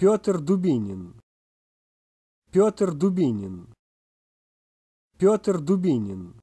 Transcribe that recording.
Петр Дубинин. Петр Дубинин. Петр Дубинин.